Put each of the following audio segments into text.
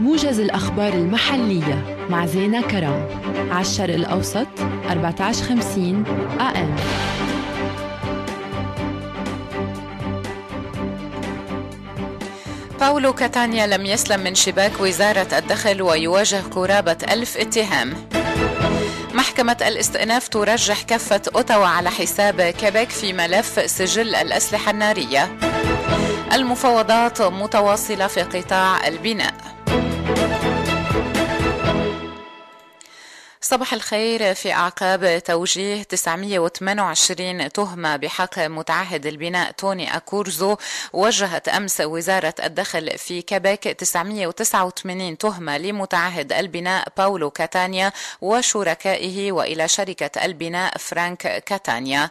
موجز الأخبار المحلية مع زينة كرم على الشرق الأوسط 1450 AM باولو كاتانيا لم يسلم من شباك وزارة الدخل ويواجه قرابة ألف اتهام محكمة الاستئناف ترجح كفة أوتاوا على حساب كيبك في ملف سجل الأسلحة النارية المفاوضات متواصلة في قطاع البناء صباح الخير في أعقاب توجيه 928 تهمة بحق متعهد البناء توني أكورزو وجهت أمس وزارة الدخل في كيبيك 989 تهمة لمتعهد البناء باولو كاتانيا وشركائه وإلى شركة البناء فرانك كاتانيا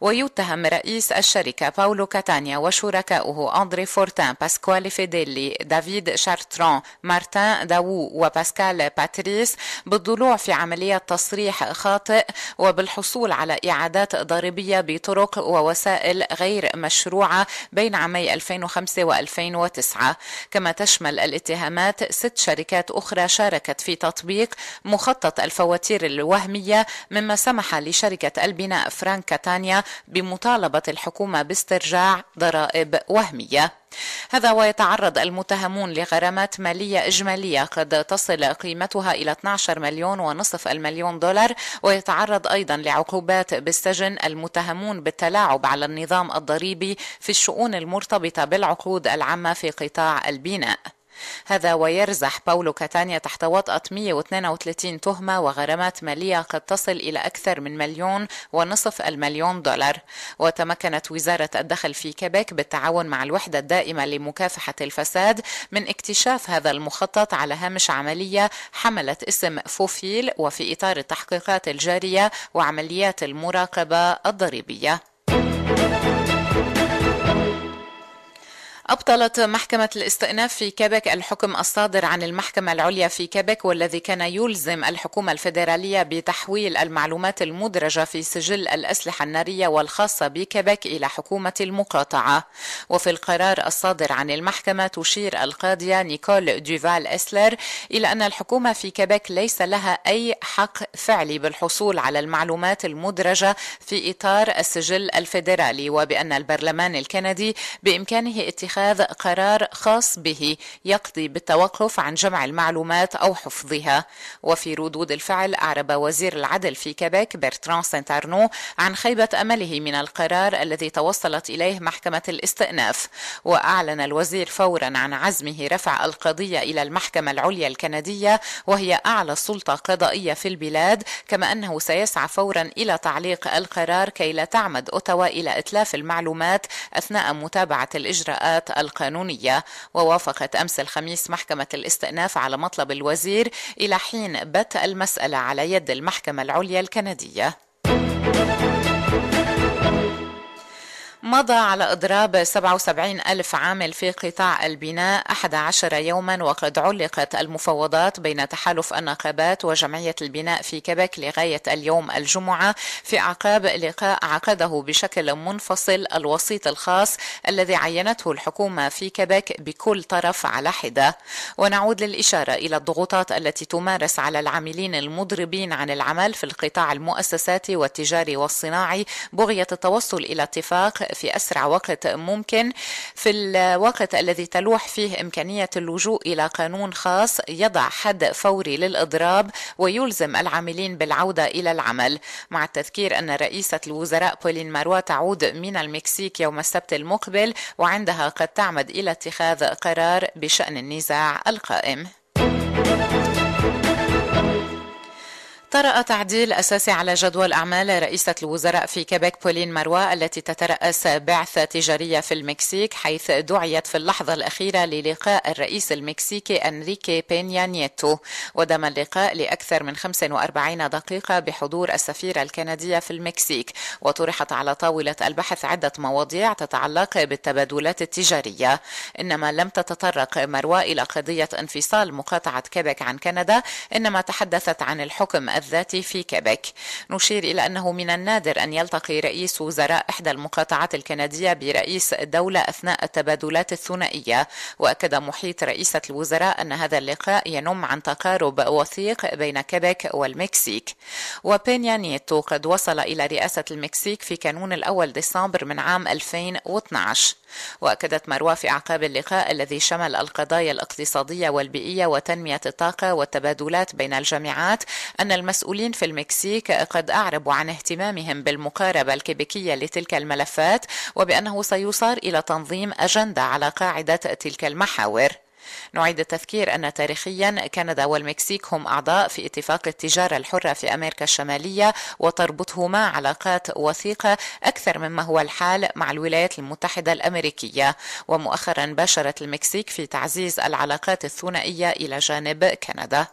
ويتهم رئيس الشركة باولو كاتانيا وشركائه أندري فورتان باسكوالي فيديلي دافيد شارترون مارتان داوو وباسكال باتريس بالضلوع في عمل عملية تصريح خاطئ وبالحصول على إعادات ضريبية بطرق ووسائل غير مشروعة بين عامي 2005 و2009 كما تشمل الاتهامات ست شركات أخرى شاركت في تطبيق مخطط الفواتير الوهمية مما سمح لشركة البناء فرانك كاتانيا بمطالبة الحكومة باسترجاع ضرائب وهمية هذا ويتعرض المتهمون لغرامات مالية إجمالية قد تصل قيمتها إلى 12 مليون ونصف المليون دولار ويتعرض أيضا لعقوبات بالسجن المتهمون بالتلاعب على النظام الضريبي في الشؤون المرتبطة بالعقود العامة في قطاع البناء هذا ويرزح باولو كاتانيا تحت وطأة 132 تهمة وغرامات مالية قد تصل إلى أكثر من مليون ونصف المليون دولار وتمكنت وزارة الدخل في كيبيك بالتعاون مع الوحدة الدائمة لمكافحة الفساد من اكتشاف هذا المخطط على هامش عملية حملت اسم فوفيل وفي إطار التحقيقات الجارية وعمليات المراقبة الضريبية. أبطلت محكمة الاستئناف في كيبك الحكم الصادر عن المحكمة العليا في كيبك والذي كان يلزم الحكومة الفيدرالية بتحويل المعلومات المدرجة في سجل الأسلحة النارية والخاصة بكيبك إلى حكومة المقاطعة وفي القرار الصادر عن المحكمة تشير القاضية نيكول ديفال إسلر إلى أن الحكومة في كيبك ليس لها أي حق فعلي بالحصول على المعلومات المدرجة في إطار السجل الفيدرالي وبأن البرلمان الكندي بإمكانه اتخاذ اتخاذ قرار خاص به يقضي بالتوقف عن جمع المعلومات أو حفظها وفي ردود الفعل أعرب وزير العدل في كيبيك برتران ارنو عن خيبة أمله من القرار الذي توصلت إليه محكمة الاستئناف وأعلن الوزير فورا عن عزمه رفع القضية إلى المحكمة العليا الكندية وهي أعلى سلطة قضائية في البلاد كما أنه سيسعى فورا إلى تعليق القرار كي لا تعمد أوتاوا إلى إتلاف المعلومات أثناء متابعة الإجراءات القانونية ووافقت أمس الخميس محكمة الاستئناف على مطلب الوزير إلى حين بت المسألة على يد المحكمة العليا الكندية مضى على إضراب 77 ألف عامل في قطاع البناء 11 يوما وقد علقت المفاوضات بين تحالف النقابات وجمعية البناء في كبك لغاية اليوم الجمعة في أعقاب لقاء عقده بشكل منفصل الوسيط الخاص الذي عينته الحكومة في كبك بكل طرف على حدة ونعود للإشارة إلى الضغوطات التي تمارس على العاملين المضربين عن العمل في القطاع المؤسساتي والتجاري والصناعي بغية التوصل إلى اتفاق في أسرع وقت ممكن في الوقت الذي تلوح فيه إمكانية اللجوء إلى قانون خاص يضع حد فوري للإضراب ويلزم العاملين بالعودة إلى العمل مع التذكير أن رئيسة الوزراء بولين ماروا تعود من المكسيك يوم السبت المقبل وعندها قد تعمد إلى اتخاذ قرار بشأن النزاع القائم طرأ تعديل أساسي على جدول أعمال رئيسة الوزراء في كيبيك بولين مروى التي تترأس بعثة تجارية في المكسيك حيث دعيت في اللحظة الأخيرة للقاء الرئيس المكسيكي أنريكي بينيا نيتو ودم اللقاء لأكثر من 45 دقيقة بحضور السفيرة الكندية في المكسيك وطرحت على طاولة البحث عدة مواضيع تتعلق بالتبادلات التجارية إنما لم تتطرق مروى إلى قضية انفصال مقاطعة كيبيك عن كندا إنما تحدثت عن الحكم الذات في كيبك نشير إلى أنه من النادر أن يلتقي رئيس وزراء إحدى المقاطعات الكندية برئيس دولة أثناء التبادلات الثنائية وأكد محيط رئيسة الوزراء أن هذا اللقاء ينم عن تقارب وثيق بين كيبك والمكسيك وبينيا نيتو قد وصل إلى رئاسة المكسيك في كانون الأول ديسمبر من عام 2012 وأكدت مروى في أعقاب اللقاء الذي شمل القضايا الاقتصادية والبيئية وتنمية الطاقة والتبادلات بين الجامعات أن المس المسؤولين في المكسيك قد أعربوا عن اهتمامهم بالمقاربة الكيبيكية لتلك الملفات وبأنه سيصار إلى تنظيم أجندة على قاعدة تلك المحاور نعيد التذكير أن تاريخيا كندا والمكسيك هم أعضاء في اتفاق التجارة الحرة في أمريكا الشمالية وتربطهما علاقات وثيقة أكثر مما هو الحال مع الولايات المتحدة الأمريكية ومؤخرا باشرت المكسيك في تعزيز العلاقات الثنائية إلى جانب كندا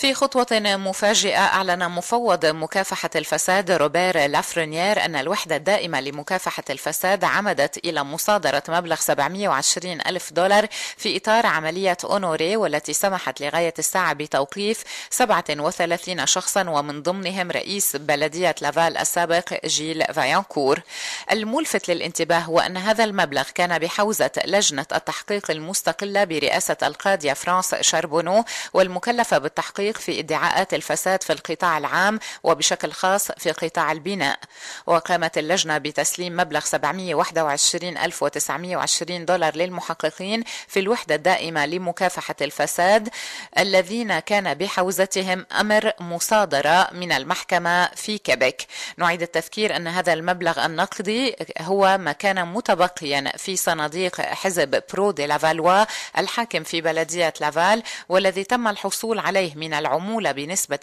في خطوة مفاجئة أعلن مفوض مكافحة الفساد روبير لافرنيير أن الوحدة الدائمة لمكافحة الفساد عمدت إلى مصادرة مبلغ 720 ألف دولار في إطار عملية أونوري والتي سمحت لغاية الساعة بتوقيف 37 شخصا ومن ضمنهم رئيس بلدية لافال السابق جيل فايانكور الملفت للانتباه هو أن هذا المبلغ كان بحوزة لجنة التحقيق المستقلة برئاسة القاضية فرانس شاربونو والمكلفة بالتحقيق التحقيق في ادعاءات الفساد في القطاع العام وبشكل خاص في قطاع البناء وقامت اللجنة بتسليم مبلغ 721920 دولار للمحققين في الوحدة الدائمة لمكافحة الفساد الذين كان بحوزتهم أمر مصادرة من المحكمة في كيبك نعيد التذكير أن هذا المبلغ النقدي هو ما كان متبقيا في صناديق حزب برو دي لافالوا الحاكم في بلدية لافال والذي تم الحصول عليه من العمولة بنسبة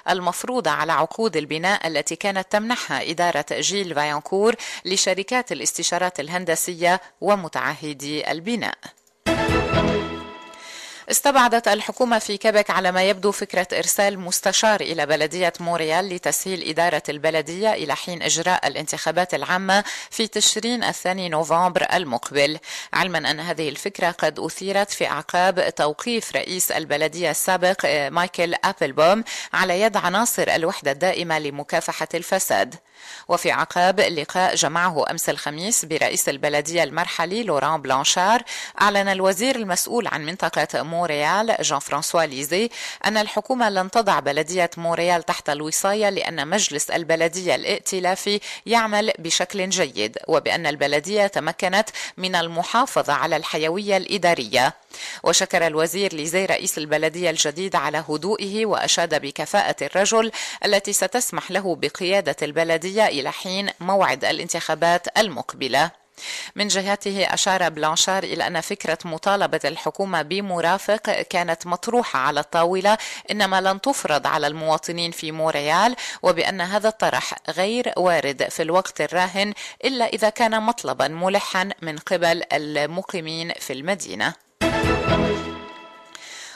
2% المفروضة على عقود البناء التي كانت تمنحها إدارة جيل فايانكور لشركات الاستشارات الهندسية ومتعهدي البناء استبعدت الحكومة في كيبك على ما يبدو فكرة إرسال مستشار إلى بلدية موريال لتسهيل إدارة البلدية إلى حين إجراء الانتخابات العامة في تشرين الثاني نوفمبر المقبل علما أن هذه الفكرة قد أثيرت في أعقاب توقيف رئيس البلدية السابق آه، مايكل أبلبوم على يد عناصر الوحدة الدائمة لمكافحة الفساد وفي عقاب لقاء جمعه أمس الخميس برئيس البلدية المرحلي لوران بلانشار أعلن الوزير المسؤول عن منطقة مونريال جان فرانسوا ليزي أن الحكومة لن تضع بلدية مونريال تحت الوصاية لأن مجلس البلدية الائتلافي يعمل بشكل جيد وبأن البلدية تمكنت من المحافظة على الحيوية الإدارية وشكر الوزير ليزي رئيس البلدية الجديد على هدوئه وأشاد بكفاءة الرجل التي ستسمح له بقيادة البلدية إلى حين موعد الانتخابات المقبلة من جهته أشار بلانشار إلى أن فكرة مطالبة الحكومة بمرافق كانت مطروحة على الطاولة إنما لن تفرض على المواطنين في موريال وبأن هذا الطرح غير وارد في الوقت الراهن إلا إذا كان مطلبا ملحا من قبل المقيمين في المدينة.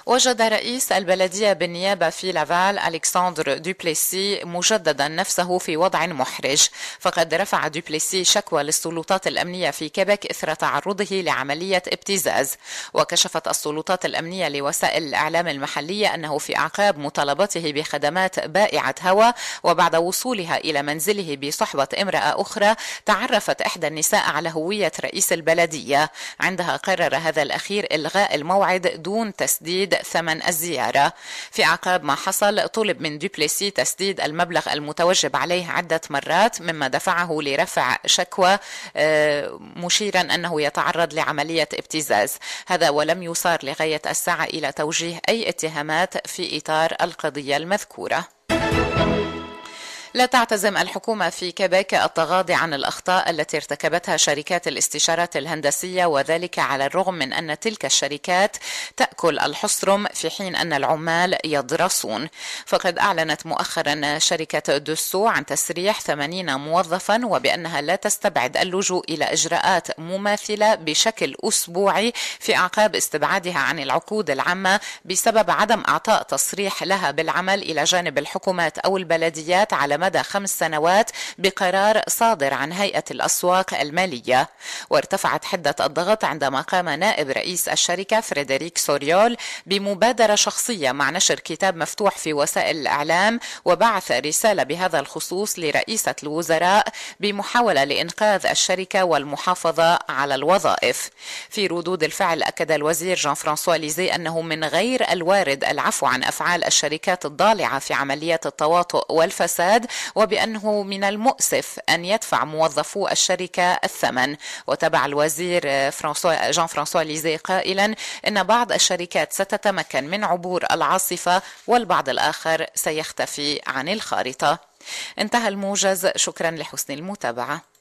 وجد رئيس البلدية بالنيابة في لافال ألكسندر دوبليسي مجددا نفسه في وضع محرج فقد رفع دوبليسي شكوى للسلطات الأمنية في كيبك إثر تعرضه لعملية ابتزاز وكشفت السلطات الأمنية لوسائل الإعلام المحلية أنه في أعقاب مطالبته بخدمات بائعة هوى وبعد وصولها إلى منزله بصحبة امرأة أخرى تعرفت إحدى النساء على هوية رئيس البلدية عندها قرر هذا الأخير إلغاء الموعد دون تسديد ثمن الزيارة في عقاب ما حصل طلب من دوبليسي تسديد المبلغ المتوجب عليه عدة مرات مما دفعه لرفع شكوى آه، مشيرا أنه يتعرض لعملية ابتزاز هذا ولم يصار لغاية الساعة إلى توجيه أي اتهامات في إطار القضية المذكورة لا تعتزم الحكومة في كيبيك التغاضي عن الأخطاء التي ارتكبتها شركات الاستشارات الهندسية وذلك على الرغم من أن تلك الشركات تأكل الحصرم في حين أن العمال يدرسون فقد أعلنت مؤخرا شركة دوسو عن تسريح 80 موظفا وبأنها لا تستبعد اللجوء إلى إجراءات مماثلة بشكل أسبوعي في أعقاب استبعادها عن العقود العامة بسبب عدم إعطاء تصريح لها بالعمل إلى جانب الحكومات أو البلديات على ما مدى خمس سنوات بقرار صادر عن هيئة الأسواق المالية وارتفعت حدة الضغط عندما قام نائب رئيس الشركة فريدريك سوريول بمبادرة شخصية مع نشر كتاب مفتوح في وسائل الإعلام وبعث رسالة بهذا الخصوص لرئيسة الوزراء بمحاولة لإنقاذ الشركة والمحافظة على الوظائف في ردود الفعل أكد الوزير جان فرانسوا ليزي أنه من غير الوارد العفو عن أفعال الشركات الضالعة في عمليات التواطؤ والفساد وبأنه من المؤسف أن يدفع موظفو الشركة الثمن وتبع الوزير آه، فرانسوا جان فرانسوا ليزي قائلا أن بعض الشركات ستتمكن من عبور العاصفة والبعض الآخر سيختفي عن الخارطة انتهى الموجز شكرا لحسن المتابعه